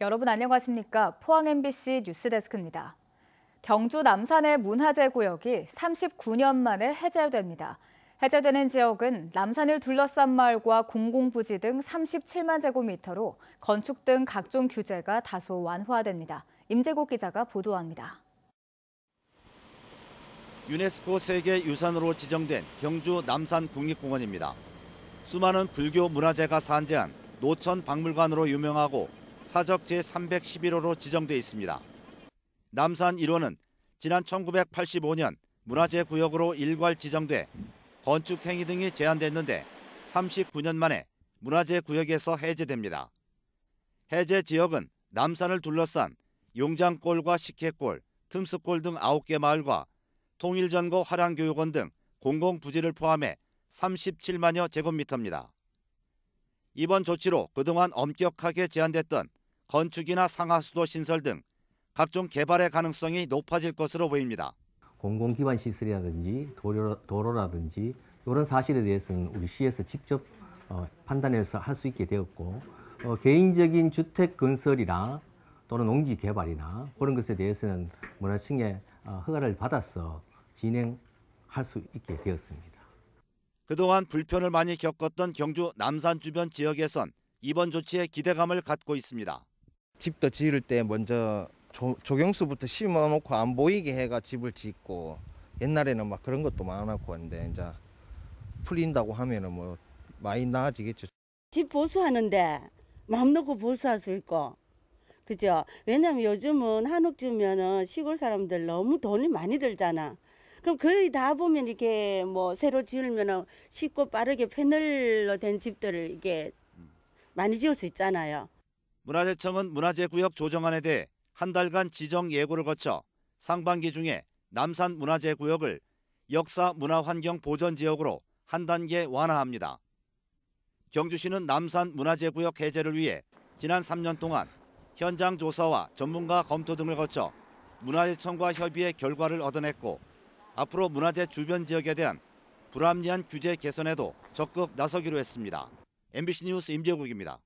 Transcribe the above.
여러분 안녕하십니까? 포항 MBC 뉴스데스크입니다. 경주 남산의 문화재 구역이 39년 만에 해제됩니다. 해제되는 지역은 남산을 둘러싼 마을과 공공부지 등 37만 제곱미터로 건축 등 각종 규제가 다소 완화됩니다. 임재국 기자가 보도합니다. 유네스코 세계유산으로 지정된 경주 남산 국립공원입니다. 수많은 불교 문화재가 산재한 노천 박물관으로 유명하고 사적 제311호로 지정돼 있습니다. 남산 1호는 지난 1985년 문화재구역으로 일괄 지정돼 건축 행위 등이 제한됐는데 39년 만에 문화재구역에서 해제됩니다. 해제 지역은 남산을 둘러싼 용장골과 식혜골, 틈스골 등 9개 마을과 통일전고 화랑교육원 등 공공부지를 포함해 37만여 제곱미터입니다. 이번 조치로 그동안 엄격하게 제한됐던 건축이나 상하수도 신설 등 각종 개발의 가능성이 높아질 것으로 보입니다. 공공기반 시설이라든지 도로, 라든지 이런 사실에 대해서는 우리 시에서 직접 어, 판단해서 할 수 있게 되었고 어, 개인적인 주택 건설이나 또는 농지 개발이나 그런 것에 대해서는 문화층의 어, 허가를 받아서 진행할 수 있게 되었습니다. 그동안 불편을 많이 겪었던 경주 남산 주변 지역에선 이번 조치에 기대감을 갖고 있습니다. 집도 지을 때 먼저 조, 경수부터 심어놓고 안 보이게 해가 집을 짓고 옛날에는 막 그런 것도 많았고 근데 이제 풀린다고 하면은 뭐 많이 나아지겠죠. 집 보수하는데 마음 놓고 보수할 수 있고 그죠? 왜냐면 요즘은 한옥 주면은 시골 사람들 너무 돈이 많이 들잖아. 그럼 거의 다 보면 이렇게 뭐 새로 지으면 쉽고 빠르게 패널로 된 집들을 이게 많이 지을 수 있잖아요. 문화재청은 문화재구역 조정안에 대해 한 달간 지정 예고를 거쳐 상반기 중에 남산 문화재구역을 역사 문화환경 보전 지역으로 한 단계 완화합니다. 경주시는 남산 문화재구역 해제를 위해 지난 3년 동안 현장 조사와 전문가 검토 등을 거쳐 문화재청과 협의의 결과를 얻어냈고 앞으로 문화재 주변 지역에 대한 불합리한 규제 개선에도 적극 나서기로 했습니다. MBC 뉴스 임재국입니다.